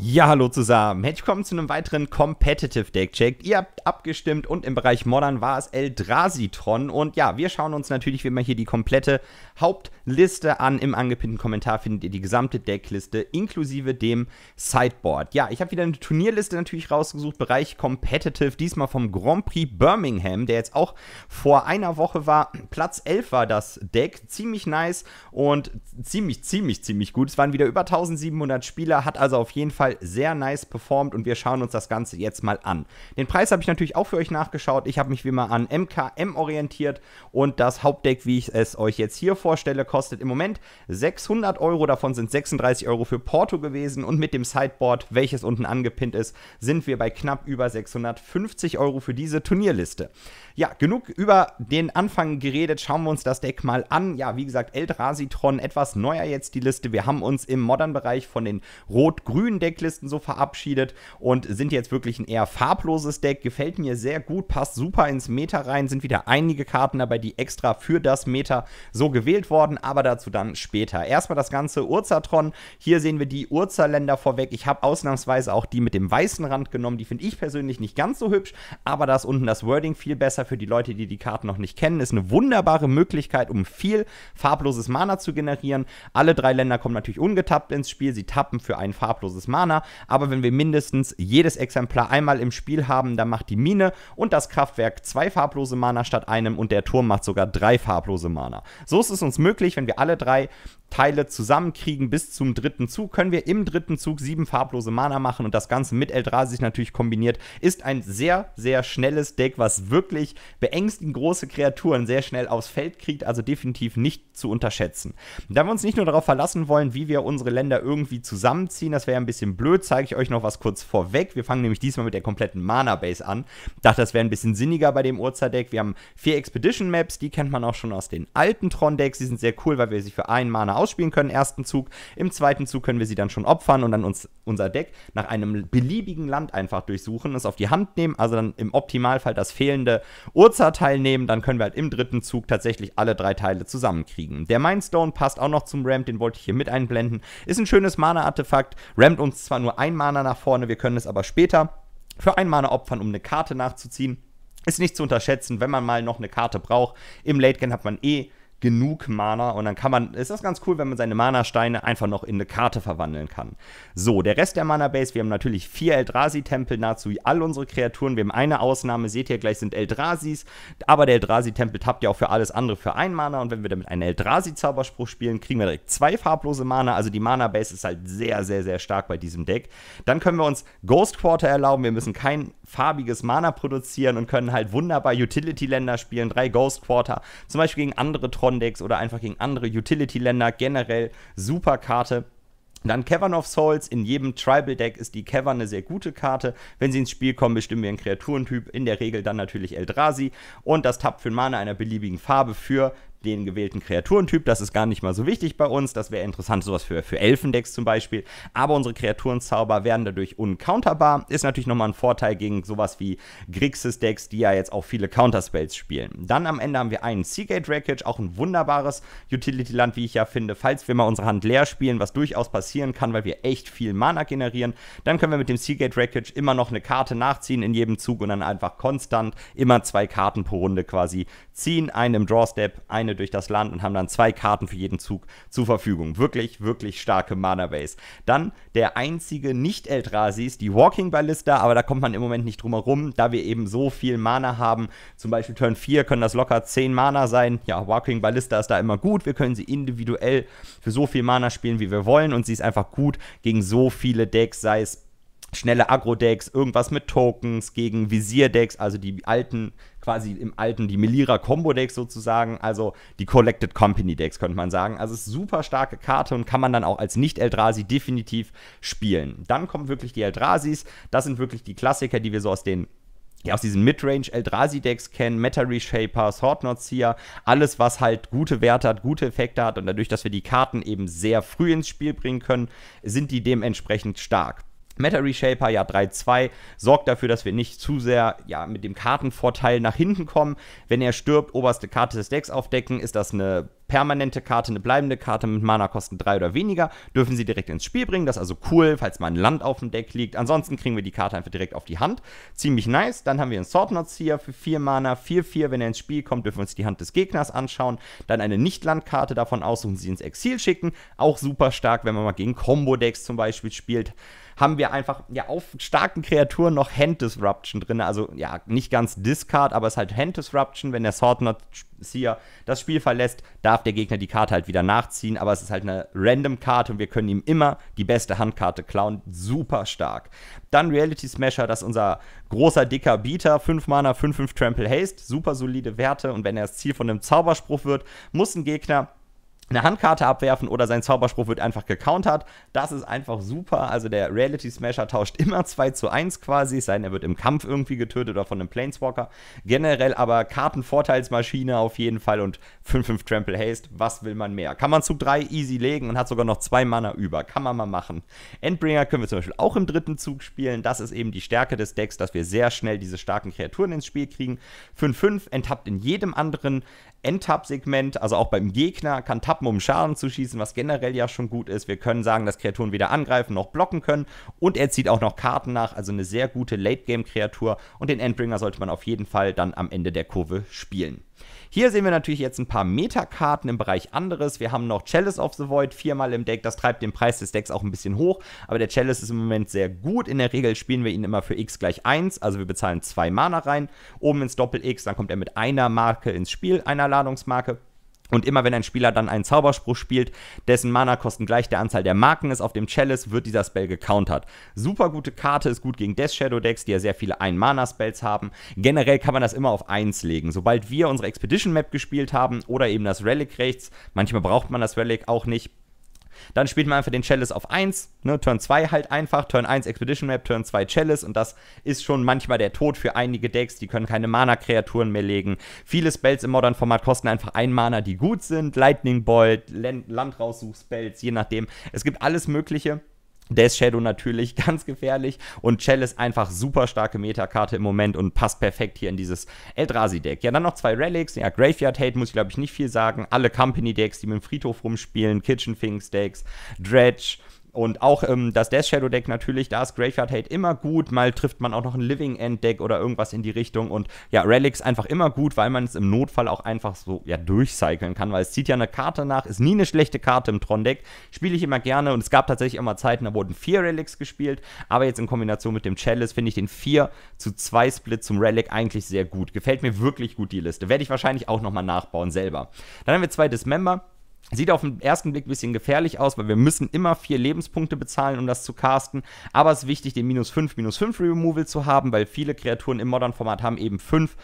Ja, hallo zusammen. Herzlich willkommen zu einem weiteren Competitive Deck Check. Ihr habt abgestimmt und im Bereich Modern war es Eldrasitron. Und ja, wir schauen uns natürlich wie immer hier die komplette Hauptliste an. Im angepinnten Kommentar findet ihr die gesamte Deckliste inklusive dem Sideboard. Ja, ich habe wieder eine Turnierliste natürlich rausgesucht, Bereich Competitive, diesmal vom Grand Prix Birmingham, der jetzt auch vor einer Woche war. Platz 11 war das Deck. Ziemlich nice und ziemlich, ziemlich, ziemlich gut. Es waren wieder über 1700 Spieler, hat also auf jeden Fall sehr nice performt und wir schauen uns das Ganze jetzt mal an. Den Preis habe ich natürlich auch für euch nachgeschaut. Ich habe mich wie immer an MKM orientiert und das Hauptdeck, wie ich es euch jetzt hier vorstelle, kostet im Moment 600 Euro. Davon sind 36 Euro für Porto gewesen und mit dem Sideboard, welches unten angepinnt ist, sind wir bei knapp über 650 Euro für diese Turnierliste. Ja, genug über den Anfang geredet. Schauen wir uns das Deck mal an. Ja, wie gesagt, Eldrasitron etwas neuer jetzt die Liste. Wir haben uns im Modern-Bereich von den rot-grünen Decks Decklisten so verabschiedet und sind jetzt wirklich ein eher farbloses Deck. Gefällt mir sehr gut, passt super ins Meta rein, sind wieder einige Karten dabei, die extra für das Meta so gewählt worden, aber dazu dann später. Erstmal das ganze Urzatron. Hier sehen wir die Urzaländer vorweg. Ich habe ausnahmsweise auch die mit dem weißen Rand genommen. Die finde ich persönlich nicht ganz so hübsch, aber da ist unten das Wording viel besser für die Leute, die die Karten noch nicht kennen. Ist eine wunderbare Möglichkeit, um viel farbloses Mana zu generieren. Alle drei Länder kommen natürlich ungetappt ins Spiel. Sie tappen für ein farbloses Mana. Mana, aber wenn wir mindestens jedes Exemplar einmal im Spiel haben, dann macht die Mine und das Kraftwerk zwei farblose Mana statt einem und der Turm macht sogar drei farblose Mana. So ist es uns möglich, wenn wir alle drei Teile zusammenkriegen bis zum dritten Zug, können wir im dritten Zug sieben farblose Mana machen und das Ganze mit Eldrazi natürlich kombiniert, ist ein sehr, sehr schnelles Deck, was wirklich beängstigend große Kreaturen sehr schnell aufs Feld kriegt, also definitiv nicht zu unterschätzen. Da wir uns nicht nur darauf verlassen wollen, wie wir unsere Länder irgendwie zusammenziehen, das wäre ein bisschen blöd, zeige ich euch noch was kurz vorweg. Wir fangen nämlich diesmal mit der kompletten Mana-Base an. Ich dachte, das wäre ein bisschen sinniger bei dem Urza-Deck. Wir haben vier Expedition-Maps, die kennt man auch schon aus den alten Tron-Decks. Die sind sehr cool, weil wir sie für einen Mana ausspielen können, ersten Zug. Im zweiten Zug können wir sie dann schon opfern und dann uns, unser Deck nach einem beliebigen Land einfach durchsuchen, es auf die Hand nehmen, also dann im Optimalfall das fehlende Urza-Teil nehmen. Dann können wir halt im dritten Zug tatsächlich alle drei Teile zusammenkriegen kriegen. Der Mindstone passt auch noch zum Ramp, den wollte ich hier mit einblenden. Ist ein schönes Mana-Artefakt, rampt uns zwar nur ein Mana nach vorne, wir können es aber später für ein Mana opfern, um eine Karte nachzuziehen. Ist nicht zu unterschätzen, wenn man mal noch eine Karte braucht. Im Late Game hat man eh genug Mana und dann kann man, ist das ganz cool, wenn man seine Mana-Steine einfach noch in eine Karte verwandeln kann. So, der Rest der Mana-Base, wir haben natürlich vier Eldrazi-Tempel, nahezu all unsere Kreaturen, wir haben eine Ausnahme, seht ihr gleich, sind Eldrasis, aber der Eldrazi-Tempel tappt ja auch für alles andere für ein Mana und wenn wir damit einen Eldrazi-Zauberspruch spielen, kriegen wir direkt zwei farblose Mana, also die Mana-Base ist halt sehr, sehr, sehr stark bei diesem Deck. Dann können wir uns Ghost Quarter erlauben, wir müssen kein farbiges Mana produzieren und können halt wunderbar Utility-Länder spielen, drei Ghost Quarter, zum Beispiel gegen andere Tron Commander-Decks oder einfach gegen andere Utility-Länder generell. Super Karte. Dann Cavern of Souls. In jedem Tribal-Deck ist die Cavern eine sehr gute Karte. Wenn sie ins Spiel kommen, bestimmen wir einen Kreaturentyp. In der Regel dann natürlich Eldrazi. Und das Tab für Mana einer beliebigen Farbe für den gewählten Kreaturentyp. Das ist gar nicht mal so wichtig bei uns. Das wäre interessant, sowas für, für Elfendecks zum Beispiel. Aber unsere Kreaturenzauber werden dadurch uncounterbar. Ist natürlich nochmal ein Vorteil gegen sowas wie Grixis Decks, die ja jetzt auch viele Counterspells spielen. Dann am Ende haben wir einen Seagate Wreckage, auch ein wunderbares Utility-Land, wie ich ja finde. Falls wir mal unsere Hand leer spielen, was durchaus passieren kann, weil wir echt viel Mana generieren, dann können wir mit dem Seagate Wreckage immer noch eine Karte nachziehen in jedem Zug und dann einfach konstant immer zwei Karten pro Runde quasi ziehen. Eine im Draw-Step, eine Runde durch das Land und haben dann zwei Karten für jeden Zug zur Verfügung. Wirklich, wirklich starke Mana-Base. Dann der einzige Nicht-Eldrasi ist die Walking Ballista, aber da kommt man im Moment nicht drum herum, da wir eben so viel Mana haben. Zum Beispiel Turn 4 können das locker 10 Mana sein. Ja, Walking Ballista ist da immer gut. Wir können sie individuell für so viel Mana spielen, wie wir wollen und sie ist einfach gut gegen so viele Decks, sei es schnelle Agro-Decks, irgendwas mit Tokens, gegen Visier-Decks, also die alten quasi im alten die Melira Combo Decks sozusagen, also die Collected Company Decks könnte man sagen. Also ist super starke Karte und kann man dann auch als nicht Eldrasi definitiv spielen. Dann kommen wirklich die Eldrasis, das sind wirklich die Klassiker, die wir so aus den ja, aus diesen Midrange Eldrazi Decks kennen, Meta Reshaper, Swordnots hier, alles was halt gute Werte hat, gute Effekte hat und dadurch, dass wir die Karten eben sehr früh ins Spiel bringen können, sind die dementsprechend stark. Meta Reshaper, ja 3-2, sorgt dafür, dass wir nicht zu sehr ja, mit dem Kartenvorteil nach hinten kommen. Wenn er stirbt, oberste Karte des Decks aufdecken, ist das eine permanente Karte, eine bleibende Karte mit Mana-Kosten 3 oder weniger, dürfen sie direkt ins Spiel bringen. Das ist also cool, falls mal ein Land auf dem Deck liegt. Ansonsten kriegen wir die Karte einfach direkt auf die Hand. Ziemlich nice. Dann haben wir einen Swordnuts hier für 4 Mana, 4-4. Wenn er ins Spiel kommt, dürfen wir uns die Hand des Gegners anschauen. Dann eine Nicht-Land-Karte davon aussuchen, sie ins Exil schicken. Auch super stark, wenn man mal gegen Combo-Decks zum Beispiel spielt haben wir einfach ja auf starken Kreaturen noch Hand Disruption drin. Also ja, nicht ganz Discard, aber es ist halt Hand Disruption, wenn der Swordnot Not Seer das Spiel verlässt. Da darf der Gegner die Karte halt wieder nachziehen, aber es ist halt eine random Karte und wir können ihm immer die beste Handkarte klauen. Super stark. Dann Reality Smasher, das ist unser großer, dicker Bieter. 5 Mana, 5-5 Trample Haste. Super solide Werte und wenn er das Ziel von einem Zauberspruch wird, muss ein Gegner eine Handkarte abwerfen oder sein Zauberspruch wird einfach gecountert. Das ist einfach super. Also der Reality Smasher tauscht immer 2 zu 1 quasi, es sei denn, er wird im Kampf irgendwie getötet oder von einem Planeswalker. Generell aber Kartenvorteilsmaschine auf jeden Fall und 5-5 Trample Haste. Was will man mehr? Kann man Zug 3 easy legen und hat sogar noch zwei Mana über. Kann man mal machen. Endbringer können wir zum Beispiel auch im dritten Zug spielen. Das ist eben die Stärke des Decks, dass wir sehr schnell diese starken Kreaturen ins Spiel kriegen. 5-5 enttappt in jedem anderen Endtab-Segment, also auch beim Gegner, kann tappen, um Schaden zu schießen, was generell ja schon gut ist. Wir können sagen, dass Kreaturen weder angreifen noch blocken können. Und er zieht auch noch Karten nach, also eine sehr gute Late-Game-Kreatur. Und den Endbringer sollte man auf jeden Fall dann am Ende der Kurve spielen. Hier sehen wir natürlich jetzt ein paar Metakarten im Bereich anderes. Wir haben noch Chalice of the Void viermal im Deck. Das treibt den Preis des Decks auch ein bisschen hoch. Aber der Chalice ist im Moment sehr gut. In der Regel spielen wir ihn immer für x gleich 1. Also wir bezahlen zwei Mana rein. Oben ins Doppel-X, dann kommt er mit einer Marke ins Spiel, einer Ladungsmarke. Und immer wenn ein Spieler dann einen Zauberspruch spielt, dessen Mana-Kosten gleich der Anzahl der Marken ist auf dem Chalice, wird dieser Spell gecountert. Super gute Karte, ist gut gegen Death Shadow Decks, die ja sehr viele Ein-Mana-Spells haben. Generell kann man das immer auf 1 legen. Sobald wir unsere Expedition Map gespielt haben oder eben das Relic rechts, manchmal braucht man das Relic auch nicht, dann spielt man einfach den Chalice auf 1, ne, Turn 2 halt einfach, Turn 1 Expedition Map, Turn 2 Chalice und das ist schon manchmal der Tod für einige Decks, die können keine Mana-Kreaturen mehr legen. Viele Spells im Modern-Format kosten einfach ein Mana, die gut sind, Lightning Bolt, Land, raussuch Spells, je nachdem. Es gibt alles Mögliche. Death Shadow natürlich ganz gefährlich und Chell ist einfach super starke Metakarte im Moment und passt perfekt hier in dieses Eldrazi-Deck. Ja, dann noch zwei Relics, ja, Graveyard Hate muss ich glaube ich nicht viel sagen, alle Company-Decks, die mit dem Friedhof rumspielen, Kitchen Things-Decks, Dredge, und auch ähm, das Death Shadow Deck natürlich, da ist Graveyard Hate immer gut. Mal trifft man auch noch ein Living End Deck oder irgendwas in die Richtung. Und ja, Relics einfach immer gut, weil man es im Notfall auch einfach so ja, durchcyclen kann, weil es zieht ja eine Karte nach. Ist nie eine schlechte Karte im Tron Deck. Spiele ich immer gerne. Und es gab tatsächlich immer Zeiten, da wurden vier Relics gespielt. Aber jetzt in Kombination mit dem Chalice finde ich den 4 zu 2 Split zum Relic eigentlich sehr gut. Gefällt mir wirklich gut die Liste. Werde ich wahrscheinlich auch nochmal nachbauen selber. Dann haben wir zwei Dismember. Sieht auf den ersten Blick ein bisschen gefährlich aus, weil wir müssen immer vier Lebenspunkte bezahlen, um das zu casten. Aber es ist wichtig, den minus 5, minus 5 Removal zu haben, weil viele Kreaturen im Modern Format haben eben 5.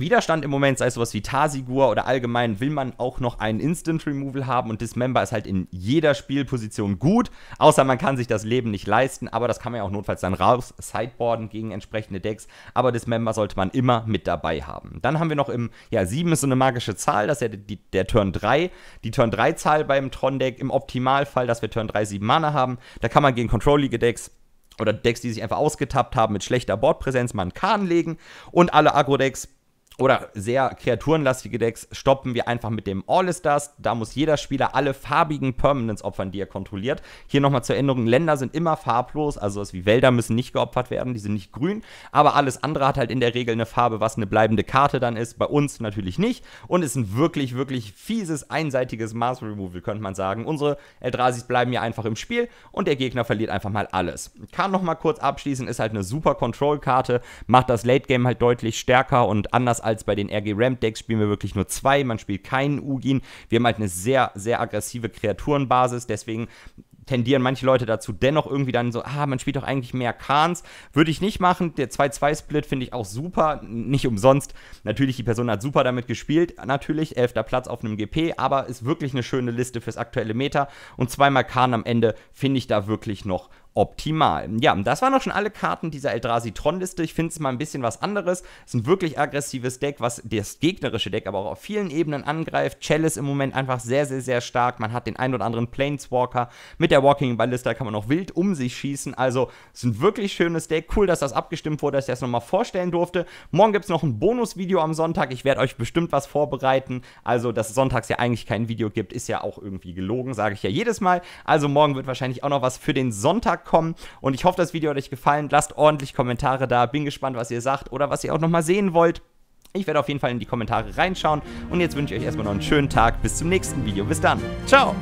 Widerstand im Moment, sei es sowas wie Tarsigur oder allgemein, will man auch noch einen Instant Removal haben und Dismember ist halt in jeder Spielposition gut, außer man kann sich das Leben nicht leisten, aber das kann man ja auch notfalls dann raus sideboarden gegen entsprechende Decks, aber Dismember sollte man immer mit dabei haben. Dann haben wir noch im, ja, 7 ist so eine magische Zahl, das ist ja die, der Turn 3, die Turn 3 Zahl beim Tron Deck im Optimalfall, dass wir Turn 3 7 Mana haben, da kann man gegen Control Decks oder Decks, die sich einfach ausgetappt haben mit schlechter Boardpräsenz, mal einen Kahn legen und alle Agro-Decks oder sehr kreaturenlastige Decks stoppen wir einfach mit dem All-Stars. Da muss jeder Spieler alle farbigen Permanents opfern, die er kontrolliert. Hier nochmal zur Erinnerung, Länder sind immer farblos, also was wie Wälder müssen nicht geopfert werden, die sind nicht grün, aber alles andere hat halt in der Regel eine Farbe, was eine bleibende Karte dann ist. Bei uns natürlich nicht und ist ein wirklich, wirklich fieses, einseitiges Mars Removal, könnte man sagen. Unsere Eldrasis bleiben ja einfach im Spiel und der Gegner verliert einfach mal alles. Kann nochmal kurz abschließen, ist halt eine super Control-Karte, macht das Late-Game halt deutlich stärker und anders als als bei den RG Ramp Decks spielen wir wirklich nur zwei, man spielt keinen Ugin. Wir haben halt eine sehr, sehr aggressive Kreaturenbasis, deswegen tendieren manche Leute dazu dennoch irgendwie dann so, ah, man spielt doch eigentlich mehr Khans. Würde ich nicht machen. Der 2-2-Split finde ich auch super. Nicht umsonst. Natürlich, die Person hat super damit gespielt. Natürlich, elfter Platz auf einem GP, aber ist wirklich eine schöne Liste fürs aktuelle Meta. Und zweimal Khan am Ende finde ich da wirklich noch optimal. Ja, das waren auch schon alle Karten dieser Eldrazi-Tron-Liste. Ich finde es mal ein bisschen was anderes. Es ist ein wirklich aggressives Deck, was das gegnerische Deck aber auch auf vielen Ebenen angreift. Chalice im Moment einfach sehr, sehr, sehr stark. Man hat den ein oder anderen Planeswalker. Mit der Walking Ballista kann man auch wild um sich schießen. Also, es ist ein wirklich schönes Deck. Cool, dass das abgestimmt wurde, dass ich das nochmal vorstellen durfte. Morgen gibt es noch ein Bonusvideo am Sonntag. Ich werde euch bestimmt was vorbereiten. Also, dass es sonntags ja eigentlich kein Video gibt, ist ja auch irgendwie gelogen, sage ich ja jedes Mal. Also, morgen wird wahrscheinlich auch noch was für den Sonntag kommen. Und ich hoffe, das Video hat euch gefallen. Lasst ordentlich Kommentare da. Bin gespannt, was ihr sagt oder was ihr auch nochmal sehen wollt. Ich werde auf jeden Fall in die Kommentare reinschauen. Und jetzt wünsche ich euch erstmal noch einen schönen Tag. Bis zum nächsten Video. Bis dann. Ciao.